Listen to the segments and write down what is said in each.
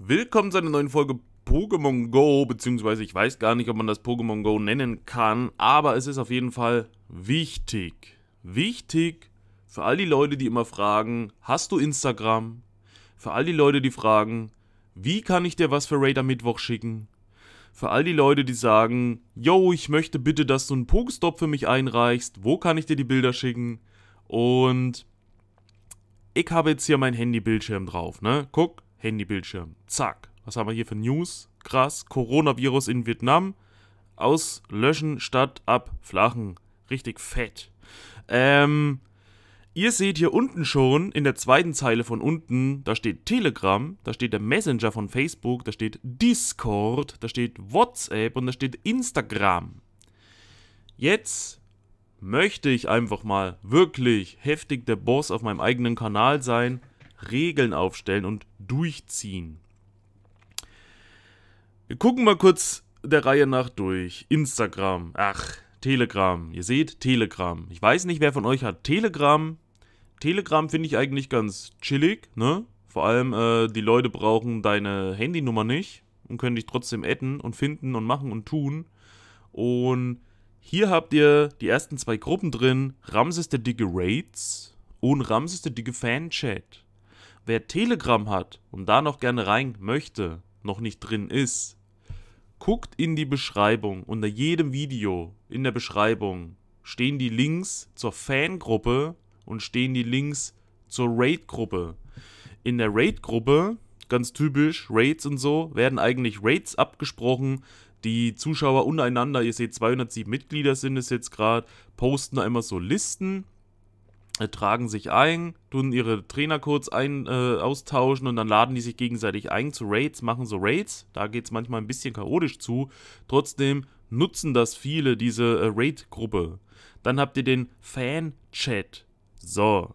Willkommen zu einer neuen Folge Pokémon Go, beziehungsweise ich weiß gar nicht, ob man das Pokémon Go nennen kann, aber es ist auf jeden Fall wichtig. Wichtig für all die Leute, die immer fragen, hast du Instagram? Für all die Leute, die fragen, wie kann ich dir was für Raider Mittwoch schicken? Für all die Leute, die sagen, yo, ich möchte bitte, dass du einen Pokestop für mich einreichst, wo kann ich dir die Bilder schicken? Und ich habe jetzt hier mein Handybildschirm drauf, ne? Guck, Handybildschirm. Zack. Was haben wir hier für News? Krass. Coronavirus in Vietnam. Auslöschen statt abflachen. Richtig fett. Ähm, ihr seht hier unten schon in der zweiten Zeile von unten, da steht Telegram, da steht der Messenger von Facebook, da steht Discord, da steht WhatsApp und da steht Instagram. Jetzt möchte ich einfach mal wirklich heftig der Boss auf meinem eigenen Kanal sein Regeln aufstellen und durchziehen. Wir gucken mal kurz der Reihe nach durch. Instagram, ach, Telegram. Ihr seht, Telegram. Ich weiß nicht, wer von euch hat Telegram. Telegram finde ich eigentlich ganz chillig, ne? Vor allem, äh, die Leute brauchen deine Handynummer nicht und können dich trotzdem adden und finden und machen und tun. Und hier habt ihr die ersten zwei Gruppen drin. Ramses der dicke Raids und Ramses der dicke Fanchat. Wer Telegram hat und da noch gerne rein möchte, noch nicht drin ist, guckt in die Beschreibung. Unter jedem Video in der Beschreibung stehen die Links zur Fangruppe und stehen die Links zur Raid-Gruppe. In der Raid-Gruppe, ganz typisch, Raids und so, werden eigentlich Raids abgesprochen. Die Zuschauer untereinander, ihr seht 207 Mitglieder sind es jetzt gerade, posten da immer so Listen äh, tragen sich ein, tun ihre Trainer kurz ein, äh, austauschen und dann laden die sich gegenseitig ein zu Raids, machen so Raids. Da geht es manchmal ein bisschen chaotisch zu. Trotzdem nutzen das viele, diese äh, Raid-Gruppe. Dann habt ihr den Fan-Chat. So.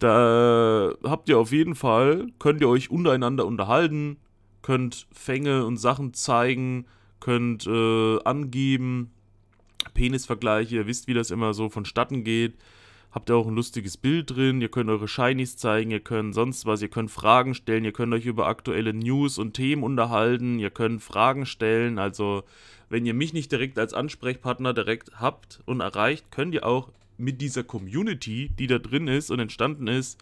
da äh, habt ihr auf jeden Fall, könnt ihr euch untereinander unterhalten, könnt Fänge und Sachen zeigen, könnt äh, angeben, Penisvergleiche, ihr wisst, wie das immer so vonstatten geht. Habt ihr auch ein lustiges Bild drin, ihr könnt eure Shinies zeigen, ihr könnt sonst was, ihr könnt Fragen stellen, ihr könnt euch über aktuelle News und Themen unterhalten, ihr könnt Fragen stellen. Also, wenn ihr mich nicht direkt als Ansprechpartner direkt habt und erreicht, könnt ihr auch mit dieser Community, die da drin ist und entstanden ist,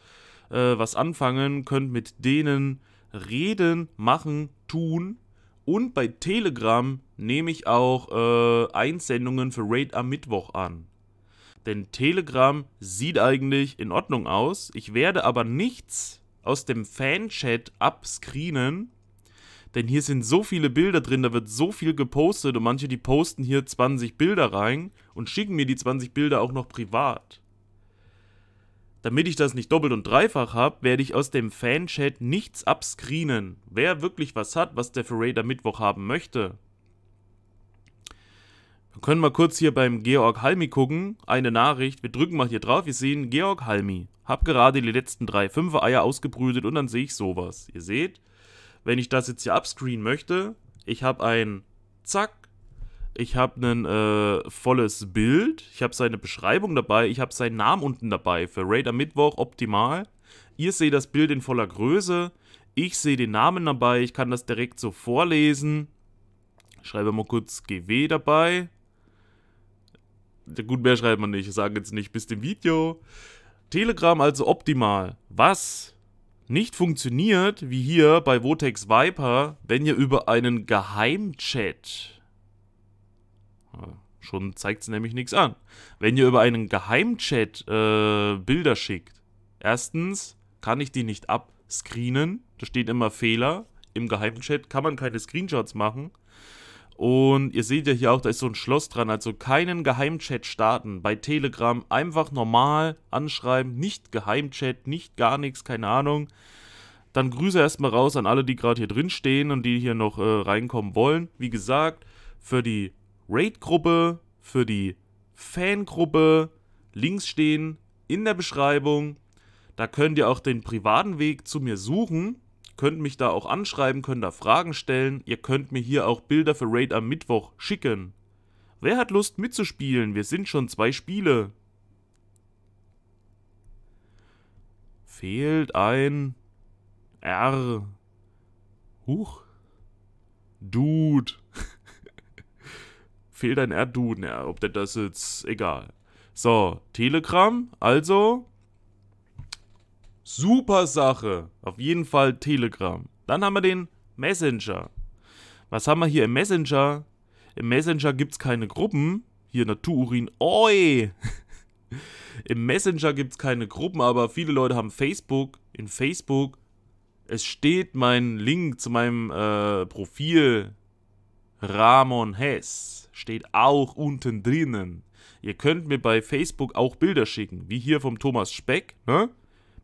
äh, was anfangen, könnt mit denen reden, machen, tun und bei Telegram nehme ich auch äh, Einsendungen für Raid am Mittwoch an. Denn Telegram sieht eigentlich in Ordnung aus. Ich werde aber nichts aus dem Fan-Chat abscreenen. Denn hier sind so viele Bilder drin, da wird so viel gepostet und manche, die posten hier 20 Bilder rein und schicken mir die 20 Bilder auch noch privat. Damit ich das nicht doppelt und dreifach habe, werde ich aus dem Fan-Chat nichts abscreenen. Wer wirklich was hat, was der Ferrader Mittwoch haben möchte. Wir können mal kurz hier beim Georg Halmi gucken. Eine Nachricht. Wir drücken mal hier drauf. Wir sehen Georg Halmi. Hab gerade die letzten drei Fünfer-Eier ausgebrütet und dann sehe ich sowas. Ihr seht, wenn ich das jetzt hier abscreenen möchte, ich habe ein Zack, ich habe ein äh, volles Bild, ich habe seine Beschreibung dabei, ich habe seinen Namen unten dabei. Für Raid am Mittwoch optimal. Ihr seht das Bild in voller Größe, ich sehe den Namen dabei, ich kann das direkt so vorlesen. Ich schreibe mal kurz GW dabei. Gut, mehr schreibt man nicht, ich sage jetzt nicht bis dem Video. Telegram also optimal. Was nicht funktioniert, wie hier bei Votex Viper, wenn ihr über einen Geheimchat Schon zeigt es nämlich nichts an. Wenn ihr über einen Geheimchat äh, Bilder schickt, erstens kann ich die nicht abscreenen. Da steht immer Fehler. Im Geheimchat kann man keine Screenshots machen. Und ihr seht ja hier auch, da ist so ein Schloss dran. Also keinen Geheimchat starten. Bei Telegram einfach normal anschreiben. Nicht Geheimchat, nicht gar nichts, keine Ahnung. Dann Grüße erstmal raus an alle, die gerade hier drin stehen und die hier noch äh, reinkommen wollen. Wie gesagt, für die Raid-Gruppe, für die Fangruppe. Links stehen in der Beschreibung. Da könnt ihr auch den privaten Weg zu mir suchen. Könnt mich da auch anschreiben, könnt da Fragen stellen. Ihr könnt mir hier auch Bilder für Raid am Mittwoch schicken. Wer hat Lust mitzuspielen? Wir sind schon zwei Spiele. Fehlt ein R. Huch. Dude. fehlt ein R-Duden, ne, ja, ob der das jetzt, egal. So, Telegram, also, super Sache, auf jeden Fall Telegram. Dann haben wir den Messenger. Was haben wir hier im Messenger? Im Messenger gibt es keine Gruppen. Hier Natururin. Oi! Im Messenger gibt es keine Gruppen, aber viele Leute haben Facebook. In Facebook, es steht mein Link zu meinem äh, Profil Ramon Hess steht auch unten drinnen. Ihr könnt mir bei Facebook auch Bilder schicken, wie hier vom Thomas Speck. Ne?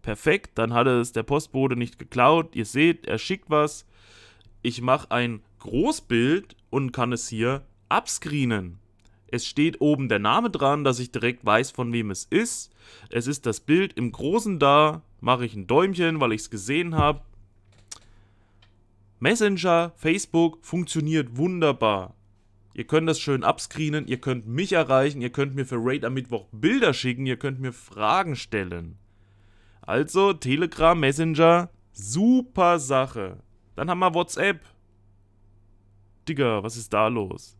Perfekt, dann hat es der Postbote nicht geklaut. Ihr seht, er schickt was. Ich mache ein Großbild und kann es hier abscreenen. Es steht oben der Name dran, dass ich direkt weiß, von wem es ist. Es ist das Bild im Großen da. Mache ich ein Däumchen, weil ich es gesehen habe. Messenger, Facebook funktioniert wunderbar. Ihr könnt das schön abscreenen, ihr könnt mich erreichen, ihr könnt mir für Raid am Mittwoch Bilder schicken, ihr könnt mir Fragen stellen. Also Telegram, Messenger, super Sache. Dann haben wir WhatsApp. Digga, was ist da los?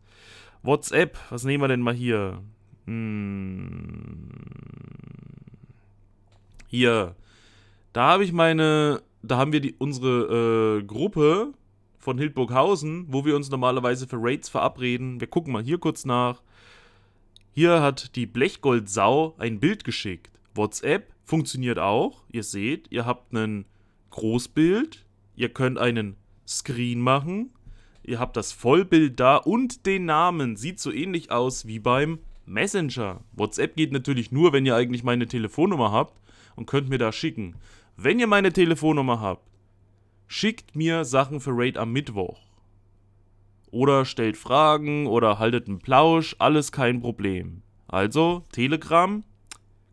WhatsApp, was nehmen wir denn mal hier? Hm. Hier. Da habe ich meine, da haben wir die, unsere äh, Gruppe von Hildburghausen, wo wir uns normalerweise für Raids verabreden. Wir gucken mal hier kurz nach. Hier hat die Blechgoldsau ein Bild geschickt. WhatsApp funktioniert auch. Ihr seht, ihr habt ein Großbild. Ihr könnt einen Screen machen. Ihr habt das Vollbild da und den Namen. Sieht so ähnlich aus wie beim Messenger. WhatsApp geht natürlich nur, wenn ihr eigentlich meine Telefonnummer habt und könnt mir da schicken. Wenn ihr meine Telefonnummer habt, schickt mir Sachen für Raid am Mittwoch. Oder stellt Fragen oder haltet einen Plausch, alles kein Problem. Also, Telegram,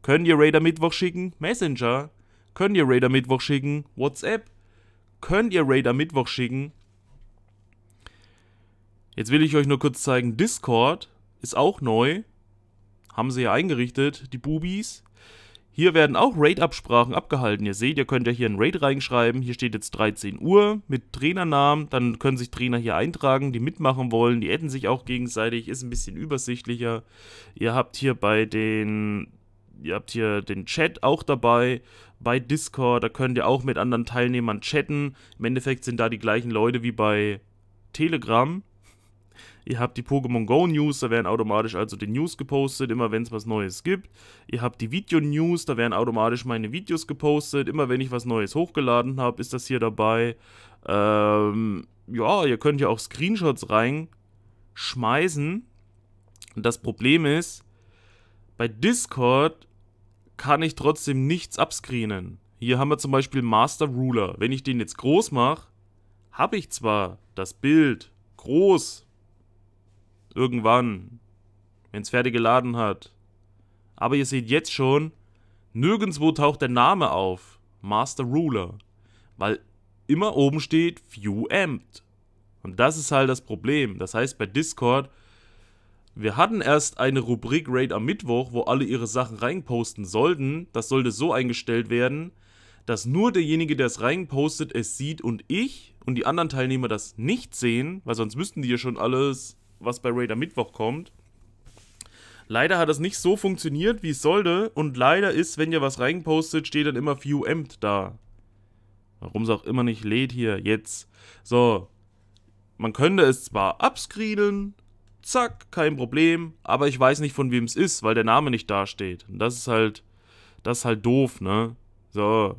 könnt ihr Raid am Mittwoch schicken, Messenger, könnt ihr Raid am Mittwoch schicken, WhatsApp, könnt ihr Raid am Mittwoch schicken. Jetzt will ich euch nur kurz zeigen, Discord ist auch neu, haben sie ja eingerichtet, die Bubis. Hier werden auch Raid-Absprachen abgehalten. Ihr seht, ihr könnt ja hier ein Raid reinschreiben. Hier steht jetzt 13 Uhr mit Trainernamen. Dann können sich Trainer hier eintragen, die mitmachen wollen. Die adden sich auch gegenseitig. Ist ein bisschen übersichtlicher. Ihr habt hier bei den ihr habt hier den Chat auch dabei bei Discord, da könnt ihr auch mit anderen Teilnehmern chatten. Im Endeffekt sind da die gleichen Leute wie bei Telegram. Ihr habt die Pokémon Go News, da werden automatisch also die News gepostet, immer wenn es was Neues gibt. Ihr habt die Video News, da werden automatisch meine Videos gepostet, immer wenn ich was Neues hochgeladen habe, ist das hier dabei. Ähm, ja, ihr könnt ja auch Screenshots reinschmeißen. Das Problem ist, bei Discord kann ich trotzdem nichts abscreenen. Hier haben wir zum Beispiel Master Ruler. Wenn ich den jetzt groß mache, habe ich zwar das Bild groß Irgendwann. Wenn es fertig geladen hat. Aber ihr seht jetzt schon, nirgendwo taucht der Name auf. Master Ruler. Weil immer oben steht View Amped. Und das ist halt das Problem. Das heißt, bei Discord, wir hatten erst eine Rubrik Raid am Mittwoch, wo alle ihre Sachen reinposten sollten. Das sollte so eingestellt werden, dass nur derjenige, der es reinpostet, es sieht und ich und die anderen Teilnehmer das nicht sehen, weil sonst müssten die ja schon alles was bei Raider Mittwoch kommt. Leider hat das nicht so funktioniert, wie es sollte. Und leider ist, wenn ihr was reinpostet, steht dann immer View Empt da. Warum es auch immer nicht lädt hier, jetzt. So. Man könnte es zwar abscreenen, zack, kein Problem, aber ich weiß nicht, von wem es ist, weil der Name nicht dasteht. Und das ist halt, das ist halt doof, ne? So,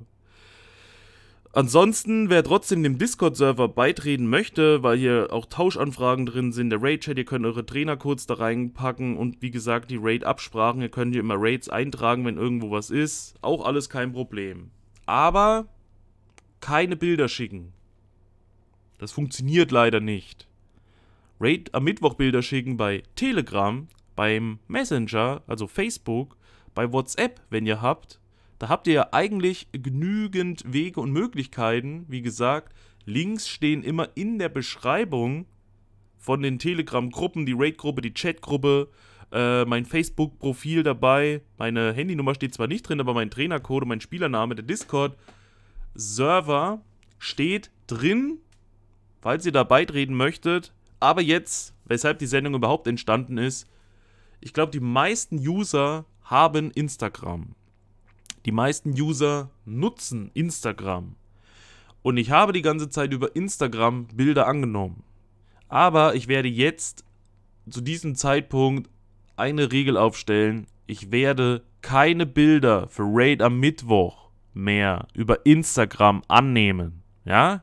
Ansonsten, wer trotzdem dem Discord-Server beitreten möchte, weil hier auch Tauschanfragen drin sind, der Raid-Chat, ihr könnt eure Trainercodes da reinpacken und wie gesagt die Raid-Absprachen, ihr könnt hier immer Raids eintragen, wenn irgendwo was ist. Auch alles kein Problem. Aber keine Bilder schicken. Das funktioniert leider nicht. Raid am Mittwoch Bilder schicken bei Telegram, beim Messenger, also Facebook, bei WhatsApp, wenn ihr habt, da habt ihr ja eigentlich genügend Wege und Möglichkeiten. Wie gesagt, Links stehen immer in der Beschreibung von den Telegram-Gruppen, die Raid-Gruppe, die Chat-Gruppe, äh, mein Facebook-Profil dabei. Meine Handynummer steht zwar nicht drin, aber mein Trainercode, mein Spielername, der Discord-Server steht drin, falls ihr da beitreten möchtet. Aber jetzt, weshalb die Sendung überhaupt entstanden ist, ich glaube, die meisten User haben Instagram. Die meisten User nutzen Instagram. Und ich habe die ganze Zeit über Instagram Bilder angenommen. Aber ich werde jetzt zu diesem Zeitpunkt eine Regel aufstellen. Ich werde keine Bilder für Raid am Mittwoch mehr über Instagram annehmen. Ja?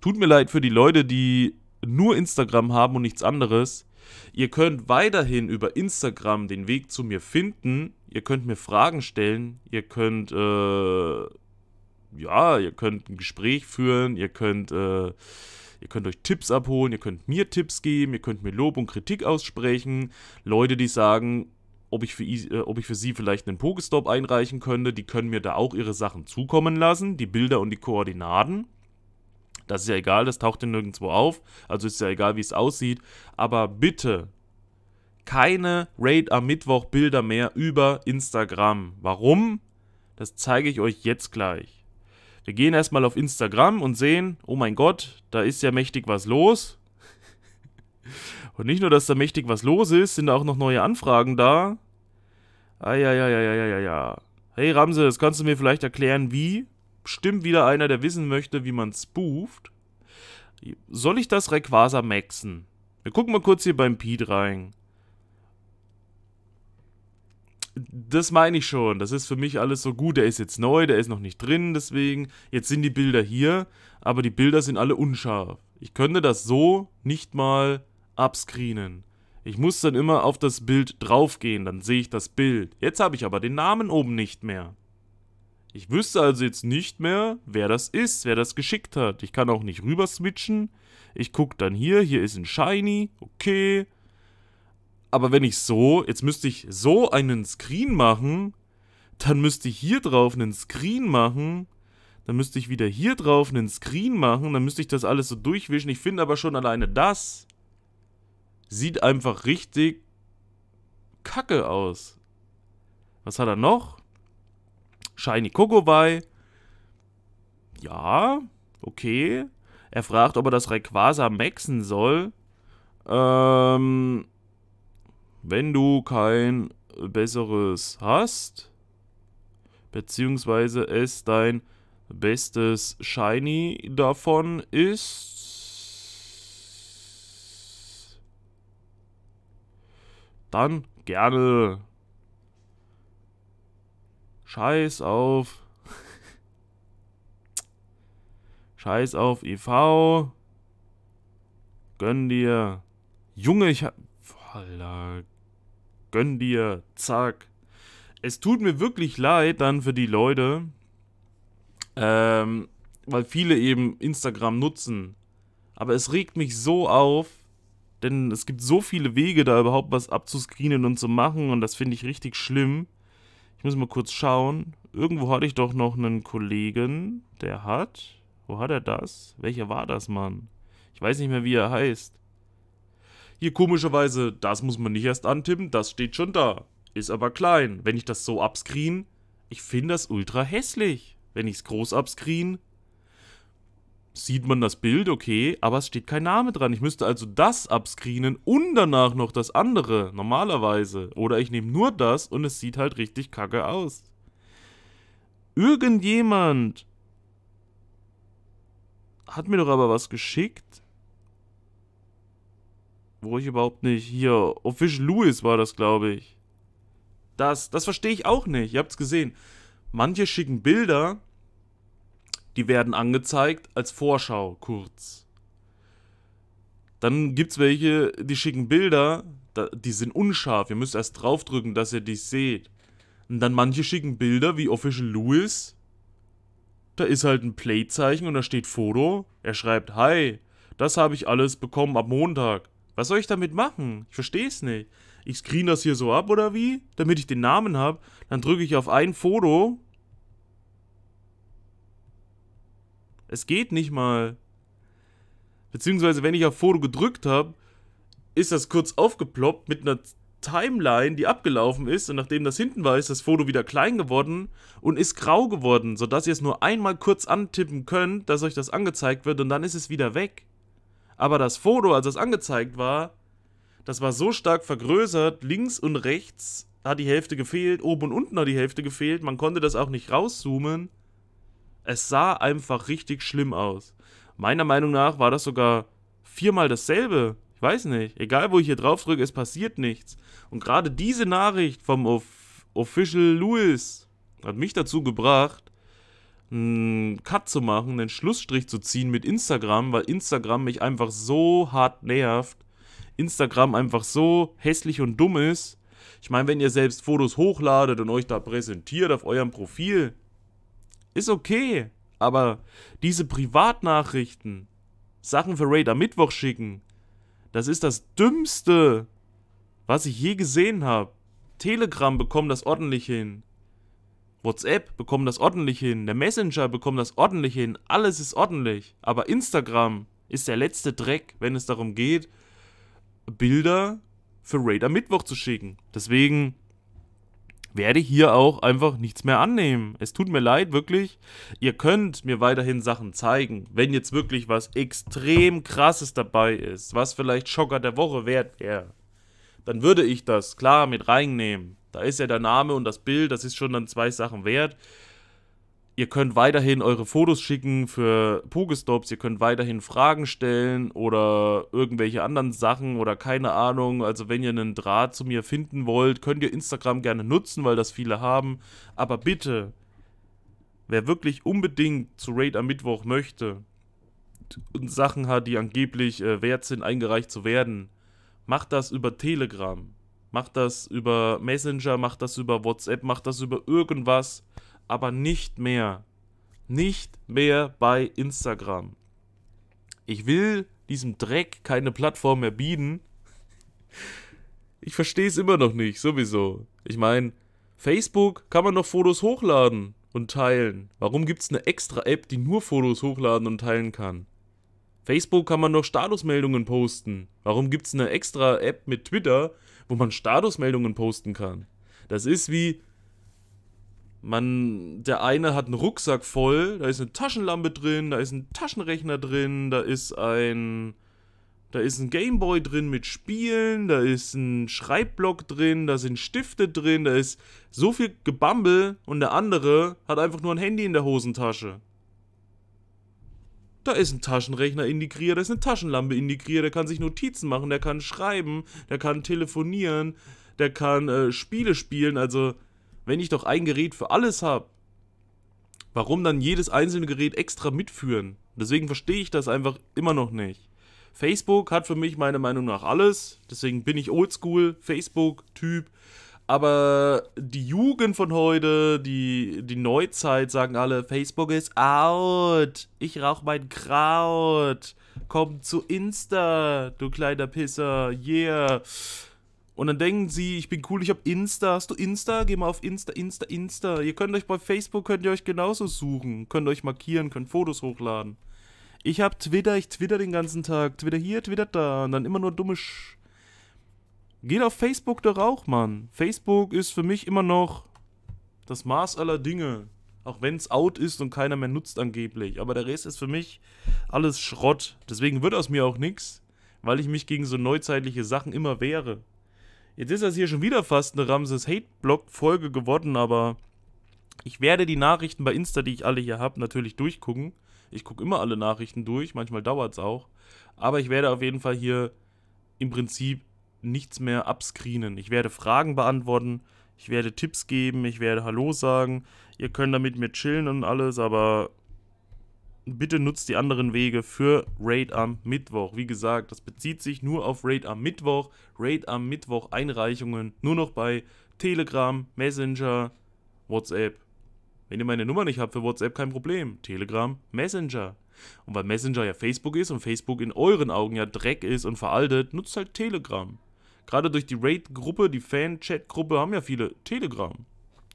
Tut mir leid für die Leute, die nur Instagram haben und nichts anderes. Ihr könnt weiterhin über Instagram den Weg zu mir finden. Ihr könnt mir Fragen stellen. Ihr könnt, äh, ja, ihr könnt ein Gespräch führen. Ihr könnt, äh, ihr könnt euch Tipps abholen. Ihr könnt mir Tipps geben. Ihr könnt mir Lob und Kritik aussprechen. Leute, die sagen, ob ich, für, äh, ob ich für sie vielleicht einen Pokestop einreichen könnte, die können mir da auch ihre Sachen zukommen lassen, die Bilder und die Koordinaten. Das ist ja egal, das taucht ja nirgendwo auf. Also ist ja egal, wie es aussieht. Aber bitte keine Raid am Mittwoch Bilder mehr über Instagram. Warum? Das zeige ich euch jetzt gleich. Wir gehen erstmal auf Instagram und sehen, oh mein Gott, da ist ja mächtig was los. Und nicht nur, dass da mächtig was los ist, sind auch noch neue Anfragen da. Eieieiei. Hey Ramses, kannst du mir vielleicht erklären, wie? bestimmt wieder einer, der wissen möchte, wie man spooft. Soll ich das Rayquaza maxen? Wir gucken mal kurz hier beim Pete rein. Das meine ich schon. Das ist für mich alles so gut. Der ist jetzt neu, der ist noch nicht drin, deswegen. Jetzt sind die Bilder hier, aber die Bilder sind alle unscharf. Ich könnte das so nicht mal abscreenen. Ich muss dann immer auf das Bild draufgehen, dann sehe ich das Bild. Jetzt habe ich aber den Namen oben nicht mehr. Ich wüsste also jetzt nicht mehr, wer das ist, wer das geschickt hat. Ich kann auch nicht rüber switchen. Ich gucke dann hier, hier ist ein Shiny, okay. Aber wenn ich so, jetzt müsste ich so einen Screen machen, dann müsste ich hier drauf einen Screen machen, dann müsste ich wieder hier drauf einen Screen machen, dann müsste ich das alles so durchwischen. Ich finde aber schon alleine das sieht einfach richtig kacke aus. Was hat er noch? Shiny Kogowai. Ja, okay. Er fragt, ob er das Rayquaza maxen soll. Ähm, wenn du kein besseres hast, beziehungsweise es dein bestes Shiny davon ist, dann gerne Scheiß auf. Scheiß auf IV. Gönn dir. Junge, ich hab... Alter. Gönn dir. Zack. Es tut mir wirklich leid dann für die Leute. Ähm, weil viele eben Instagram nutzen. Aber es regt mich so auf, denn es gibt so viele Wege, da überhaupt was abzuscreenen und zu machen und das finde ich richtig schlimm. Ich muss mal kurz schauen. Irgendwo hatte ich doch noch einen Kollegen, der hat... Wo hat er das? Welcher war das, Mann? Ich weiß nicht mehr, wie er heißt. Hier komischerweise, das muss man nicht erst antippen, das steht schon da. Ist aber klein. Wenn ich das so upscreen, ich finde das ultra hässlich. Wenn ich es groß upscreen, sieht man das Bild, okay, aber es steht kein Name dran. Ich müsste also das abscreenen und danach noch das andere, normalerweise. Oder ich nehme nur das und es sieht halt richtig kacke aus. Irgendjemand hat mir doch aber was geschickt, wo ich überhaupt nicht... Hier, Official Lewis war das, glaube ich. Das, das verstehe ich auch nicht. Ihr habt es gesehen. Manche schicken Bilder die werden angezeigt als Vorschau kurz. Dann gibt es welche, die schicken Bilder, die sind unscharf. Ihr müsst erst draufdrücken, dass ihr die seht. Und dann manche schicken Bilder wie Official Lewis. Da ist halt ein Playzeichen und da steht Foto. Er schreibt, hi, das habe ich alles bekommen ab Montag. Was soll ich damit machen? Ich verstehe es nicht. Ich screen das hier so ab oder wie? Damit ich den Namen habe. Dann drücke ich auf ein Foto Es geht nicht mal. Beziehungsweise, wenn ich auf Foto gedrückt habe, ist das kurz aufgeploppt mit einer Timeline, die abgelaufen ist. Und nachdem das hinten war, ist das Foto wieder klein geworden und ist grau geworden, sodass ihr es nur einmal kurz antippen könnt, dass euch das angezeigt wird und dann ist es wieder weg. Aber das Foto, als es angezeigt war, das war so stark vergrößert, links und rechts hat die Hälfte gefehlt, oben und unten hat die Hälfte gefehlt, man konnte das auch nicht rauszoomen. Es sah einfach richtig schlimm aus. Meiner Meinung nach war das sogar viermal dasselbe. Ich weiß nicht. Egal, wo ich hier drauf drücke, es passiert nichts. Und gerade diese Nachricht vom Off Official Lewis hat mich dazu gebracht, einen Cut zu machen, einen Schlussstrich zu ziehen mit Instagram, weil Instagram mich einfach so hart nervt. Instagram einfach so hässlich und dumm ist. Ich meine, wenn ihr selbst Fotos hochladet und euch da präsentiert auf eurem Profil, ist okay. Aber diese Privatnachrichten, Sachen für Raid am Mittwoch schicken, das ist das Dümmste, was ich je gesehen habe. Telegram bekommt das ordentlich hin. WhatsApp bekommt das ordentlich hin. Der Messenger bekommt das ordentlich hin. Alles ist ordentlich. Aber Instagram ist der letzte Dreck, wenn es darum geht, Bilder für Raid am Mittwoch zu schicken. Deswegen werde hier auch einfach nichts mehr annehmen. Es tut mir leid, wirklich. Ihr könnt mir weiterhin Sachen zeigen, wenn jetzt wirklich was extrem krasses dabei ist, was vielleicht Schocker der Woche wert wäre. Dann würde ich das klar mit reinnehmen. Da ist ja der Name und das Bild, das ist schon dann zwei Sachen wert ihr könnt weiterhin eure Fotos schicken für Pokestops, ihr könnt weiterhin Fragen stellen oder irgendwelche anderen Sachen oder keine Ahnung. Also wenn ihr einen Draht zu mir finden wollt, könnt ihr Instagram gerne nutzen, weil das viele haben. Aber bitte, wer wirklich unbedingt zu Raid am Mittwoch möchte und Sachen hat, die angeblich äh, wert sind, eingereicht zu werden, macht das über Telegram. Macht das über Messenger, macht das über WhatsApp, macht das über irgendwas aber nicht mehr. Nicht mehr bei Instagram. Ich will diesem Dreck keine Plattform mehr bieten. Ich verstehe es immer noch nicht, sowieso. Ich meine, Facebook kann man noch Fotos hochladen und teilen. Warum gibt es eine extra App, die nur Fotos hochladen und teilen kann? Facebook kann man noch Statusmeldungen posten. Warum gibt es eine extra App mit Twitter, wo man Statusmeldungen posten kann? Das ist wie, man, der eine hat einen Rucksack voll, da ist eine Taschenlampe drin, da ist ein Taschenrechner drin, da ist ein, da ist ein Gameboy drin mit Spielen, da ist ein Schreibblock drin, da sind Stifte drin, da ist so viel Gebammel und der andere hat einfach nur ein Handy in der Hosentasche. Da ist ein Taschenrechner integriert, da ist eine Taschenlampe integriert, der kann sich Notizen machen, der kann schreiben, der kann telefonieren, der kann äh, Spiele spielen, also wenn ich doch ein Gerät für alles habe, warum dann jedes einzelne Gerät extra mitführen? Deswegen verstehe ich das einfach immer noch nicht. Facebook hat für mich meiner Meinung nach alles, deswegen bin ich oldschool, Facebook-Typ. Aber die Jugend von heute, die, die Neuzeit, sagen alle, Facebook ist out. Ich rauche mein Kraut. Komm zu Insta, du kleiner Pisser. Yeah. Und dann denken sie, ich bin cool, ich habe Insta. Hast du Insta? Geh mal auf Insta, Insta, Insta. Ihr könnt euch bei Facebook, könnt ihr euch genauso suchen. Könnt euch markieren, könnt Fotos hochladen. Ich habe Twitter, ich twitter den ganzen Tag. Twitter hier, twitter da. Und dann immer nur dumme Sch... Geht auf Facebook doch auch, Mann. Facebook ist für mich immer noch das Maß aller Dinge. Auch wenn es out ist und keiner mehr nutzt angeblich. Aber der Rest ist für mich alles Schrott. Deswegen wird aus mir auch nichts, weil ich mich gegen so neuzeitliche Sachen immer wehre. Jetzt ist das hier schon wieder fast eine Ramses Hate Blog Folge geworden, aber ich werde die Nachrichten bei Insta, die ich alle hier habe, natürlich durchgucken. Ich gucke immer alle Nachrichten durch, manchmal dauert es auch. Aber ich werde auf jeden Fall hier im Prinzip nichts mehr abscreenen. Ich werde Fragen beantworten, ich werde Tipps geben, ich werde Hallo sagen. Ihr könnt damit mir chillen und alles, aber bitte nutzt die anderen Wege für Raid am Mittwoch. Wie gesagt, das bezieht sich nur auf Raid am Mittwoch. Raid am Mittwoch Einreichungen nur noch bei Telegram, Messenger, WhatsApp. Wenn ihr meine Nummer nicht habt für WhatsApp, kein Problem. Telegram, Messenger. Und weil Messenger ja Facebook ist und Facebook in euren Augen ja Dreck ist und veraltet, nutzt halt Telegram. Gerade durch die Raid-Gruppe, die Fan-Chat-Gruppe haben ja viele Telegram.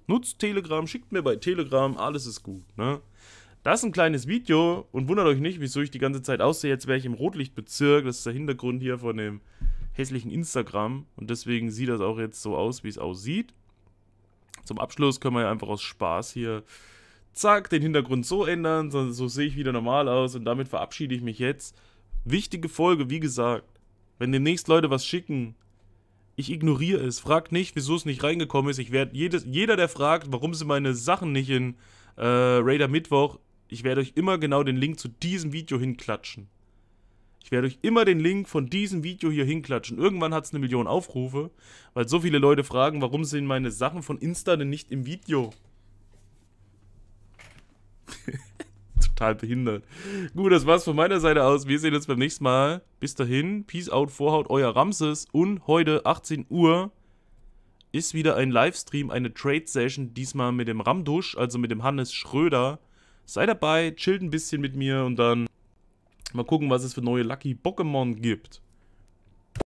Nutzt Telegram, schickt mir bei Telegram, alles ist gut, ne? Das ist ein kleines Video und wundert euch nicht, wieso ich die ganze Zeit aussehe. Jetzt wäre ich im Rotlichtbezirk. Das ist der Hintergrund hier von dem hässlichen Instagram. Und deswegen sieht das auch jetzt so aus, wie es aussieht. Zum Abschluss können wir ja einfach aus Spaß hier, zack, den Hintergrund so ändern. So, so sehe ich wieder normal aus. Und damit verabschiede ich mich jetzt. Wichtige Folge, wie gesagt. Wenn demnächst Leute was schicken, ich ignoriere es. Fragt nicht, wieso es nicht reingekommen ist. Ich werde jeder, der fragt, warum sie meine Sachen nicht in äh, Raider Mittwoch ich werde euch immer genau den Link zu diesem Video hinklatschen. Ich werde euch immer den Link von diesem Video hier hinklatschen. Irgendwann hat es eine Million Aufrufe, weil so viele Leute fragen, warum sind meine Sachen von Insta denn nicht im Video? Total behindert. Gut, das war's von meiner Seite aus. Wir sehen uns beim nächsten Mal. Bis dahin, Peace out, Vorhaut, euer Ramses. Und heute, 18 Uhr, ist wieder ein Livestream, eine Trade-Session, diesmal mit dem Ramdusch, also mit dem Hannes Schröder. Sei dabei, chillt ein bisschen mit mir und dann mal gucken, was es für neue Lucky Pokémon gibt.